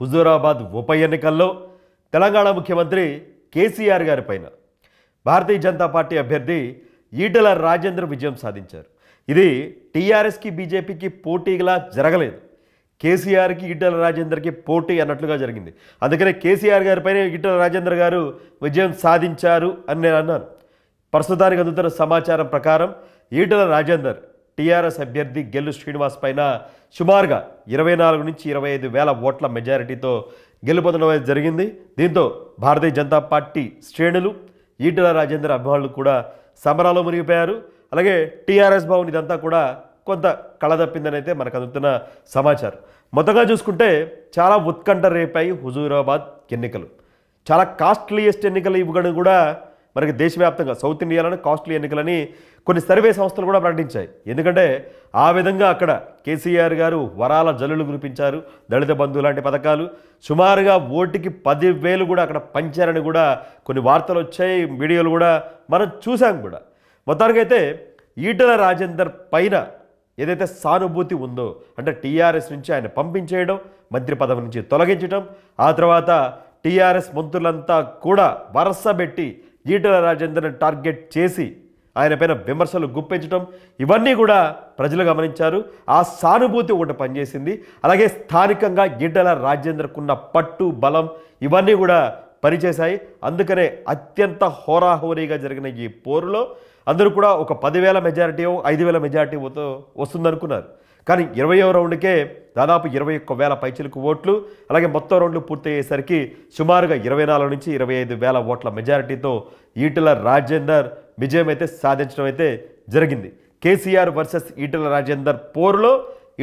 హుజూరాబాద్ ఉప ఎన్నికల్లో తెలంగాణ ముఖ్యమంత్రి కేసీఆర్ పైన భారతీయ జనతా పార్టీ అభ్యర్థి ఈటల రాజేంద్ర విజయం సాధించారు ఇది టీఆర్ఎస్కి బీజేపీకి పోటీలా జరగలేదు కేసీఆర్కి ఈటల రాజేందర్కి పోటీ అన్నట్లుగా జరిగింది అందుకనే కేసీఆర్ గారిపైన ఈటల రాజేందర్ గారు విజయం సాధించారు అని నేను అన్నాను ప్రస్తుతానికి అందుతున్న సమాచారం ప్రకారం ఈటల రాజేందర్ టీఆర్ఎస్ అభ్యర్థి గెల్లు శ్రీనివాస్ పైన సుమారుగా ఇరవై నాలుగు నుంచి ఇరవై ఐదు వేల ఓట్ల మెజారిటీతో గెలుపొందడం జరిగింది దీంతో భారతీయ జనతా పార్టీ శ్రేణులు ఈటల రాజేందర్ అభిమానులు కూడా సమరాలు మునిగిపోయారు అలాగే టీఆర్ఎస్ భవన్ ఇదంతా కూడా కొంత కళదప్పిందనైతే మనకు అందుతున్న సమాచారం మొత్తంగా చూసుకుంటే చాలా ఉత్కంఠ రేపాయి హుజూరాబాద్ ఎన్నికలు చాలా కాస్ట్లీయెస్ట్ ఎన్నికలు ఇవ్వగడం కూడా మనకి దేశవ్యాప్తంగా సౌత్ ఇండియాలోనే కాస్ట్లీ ఎన్నికలని కొన్ని సర్వే సంస్థలు కూడా ప్రకటించాయి ఎందుకంటే ఆ విధంగా అక్కడ కేసీఆర్ గారు వరాల జల్లులు కురిపించారు దళిత బంధువు లాంటి పథకాలు సుమారుగా ఓటికి పదివేలు కూడా అక్కడ పంచారని కూడా కొన్ని వార్తలు వచ్చాయి వీడియోలు కూడా మనం చూసాం కూడా మొత్తానికి అయితే ఈటల రాజేందర్ పైన ఏదైతే సానుభూతి ఉందో అంటే టీఆర్ఎస్ నుంచి ఆయన పంపించేయడం మంత్రి పదవి నుంచి తొలగించడం ఆ తర్వాత టీఆర్ఎస్ మంత్రులంతా కూడా పెట్టి ఈటల రాజేందర్ని టార్గెట్ చేసి ఆయన పైన విమర్శలు గుప్పించడం ఇవన్నీ కూడా ప్రజలు గమనించారు ఆ సానుభూతి ఒకటి పనిచేసింది అలాగే స్థానికంగా ఈటల రాజేంద్రకున్న పట్టు బలం ఇవన్నీ కూడా పనిచేశాయి అందుకనే అత్యంత హోరాహోరీగా జరిగిన ఈ పోరులో అందరూ కూడా ఒక పదివేల మెజారిటీ ఐదు వేల మెజారిటీ వస్తుందనుకున్నారు కానీ ఇరవయో రౌండ్కే దాదాపు ఇరవై ఒక్క వేల పైచిలకు ఓట్లు అలాగే మొత్తం రౌండ్లు పూర్తయ్యేసరికి సుమారుగా ఇరవై నాలుగు నుంచి ఇరవై ఐదు వేల ఓట్ల మెజారిటీతో ఈటల రాజేందర్ విజయం అయితే సాధించడం అయితే జరిగింది కేసీఆర్ వర్సెస్ ఈటల రాజేందర్ పోరులో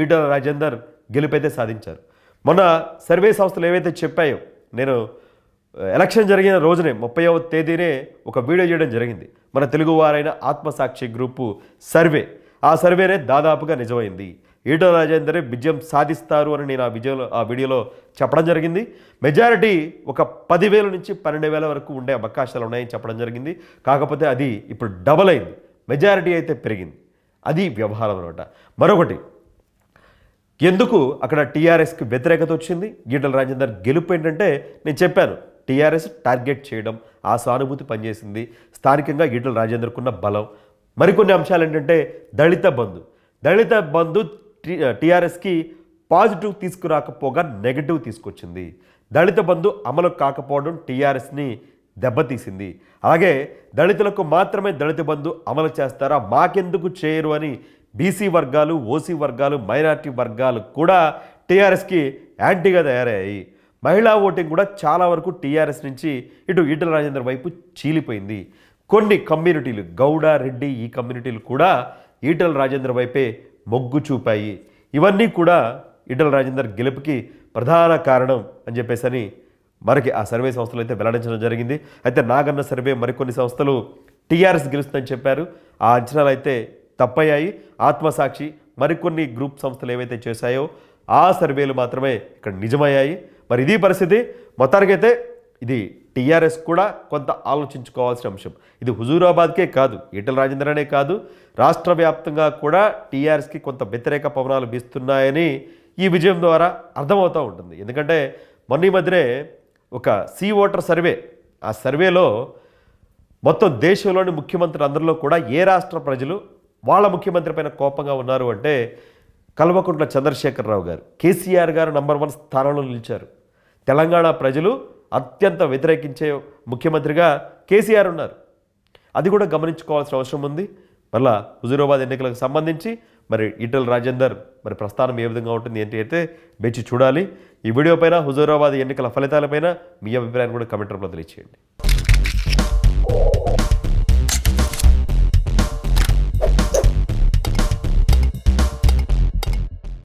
ఈటల రాజేందర్ గెలుపైతే సాధించారు మొన్న సర్వే సంస్థలు ఏవైతే చెప్పాయో నేను ఎలక్షన్ జరిగిన రోజునే ముప్పైవ తేదీనే ఒక వీడియో చేయడం జరిగింది మన తెలుగువారైన ఆత్మసాక్షి గ్రూపు సర్వే ఆ సర్వేనే దాదాపుగా నిజమైంది ఈటల రాజేందర్ విజయం సాధిస్తారు అని నేను ఆ విజయంలో ఆ వీడియోలో చెప్పడం జరిగింది మెజారిటీ ఒక పదివేల నుంచి పన్నెండు వేల వరకు ఉండే అవకాశాలు ఉన్నాయని చెప్పడం జరిగింది కాకపోతే అది ఇప్పుడు డబల్ అయింది మెజారిటీ అయితే పెరిగింది అది వ్యవహారం అనమాట మరొకటి ఎందుకు అక్కడ టీఆర్ఎస్కి వ్యతిరేకత వచ్చింది ఈటల రాజేందర్ గెలుపు ఏంటంటే నేను చెప్పాను టీఆర్ఎస్ టార్గెట్ చేయడం ఆ సానుభూతి పనిచేసింది స్థానికంగా ఈటల రాజేందర్కున్న బలం మరికొన్ని అంశాలు ఏంటంటే దళిత బంధు దళిత బంధు టీ టీఆర్ఎస్కి పాజిటివ్ తీసుకురాకపోగా నెగటివ్ తీసుకొచ్చింది దళిత బంధు అమలు కాకపోవడం టీఆర్ఎస్ని దెబ్బతీసింది అలాగే దళితులకు మాత్రమే దళిత బంధు అమలు చేస్తారా మాకెందుకు చేయరు అని బీసీ వర్గాలు ఓసీ వర్గాలు మైనార్టీ వర్గాలు కూడా టీఆర్ఎస్కి యాంటీగా తయారయ్యాయి మహిళా ఓటింగ్ కూడా చాలా వరకు టీఆర్ఎస్ నుంచి ఇటు ఈటల రాజేందర్ వైపు చీలిపోయింది కొన్ని కమ్యూనిటీలు గౌడ రెడ్డి ఈ కమ్యూనిటీలు కూడా ఈటల రాజేందర్ వైపే మొగ్గు చూపాయి ఇవన్నీ కూడా ఈటల రాజేందర్ గెలుపుకి ప్రధాన కారణం అని చెప్పేసి మనకి ఆ సర్వే సంస్థలు అయితే వెల్లడించడం జరిగింది అయితే నాగన్న సర్వే మరికొన్ని సంస్థలు టీఆర్ఎస్ గెలుస్తుందని చెప్పారు ఆ అంచనాలు అయితే తప్పయ్యాయి ఆత్మసాక్షి మరికొన్ని గ్రూప్ సంస్థలు ఏవైతే చేశాయో ఆ సర్వేలు మాత్రమే ఇక్కడ నిజమయ్యాయి మరి ఇది పరిస్థితి మొత్తానికైతే ఇది టీఆర్ఎస్ కూడా కొంత ఆలోచించుకోవాల్సిన అంశం ఇది హుజూరాబాద్కే కాదు ఈటల రాజేంద్రనే కాదు రాష్ట్ర వ్యాప్తంగా కూడా టీఆర్ఎస్కి కొంత వ్యతిరేక పవనాలు వీస్తున్నాయని ఈ విజయం ద్వారా అర్థమవుతూ ఉంటుంది ఎందుకంటే మొన్న ఈ మధ్యనే ఒక సీ ఓటర్ సర్వే ఆ సర్వేలో మొత్తం దేశంలోని ముఖ్యమంత్రులు అందరిలో కూడా ఏ రాష్ట్ర ప్రజలు వాళ్ళ ముఖ్యమంత్రి పైన కోపంగా ఉన్నారు అంటే కల్వకుంట్ల చంద్రశేఖరరావు గారు కేసీఆర్ గారు నంబర్ వన్ స్థానంలో నిలిచారు తెలంగాణ ప్రజలు అత్యంత వ్యతిరేకించే ముఖ్యమంత్రిగా కేసీఆర్ ఉన్నారు అది కూడా గమనించుకోవాల్సిన అవసరం ఉంది మళ్ళా హుజూరాబాద్ ఎన్నికలకు సంబంధించి మరి ఈటల రాజేందర్ మరి ప్రస్థానం ఏ విధంగా ఉంటుంది ఏంటి అయితే వేచి చూడాలి ఈ వీడియో పైన హుజూరాబాద్ ఎన్నికల ఫలితాలపైన మీ అభిప్రాయాన్ని కూడా కమెంట్ రూపంలో తెలియచేయండి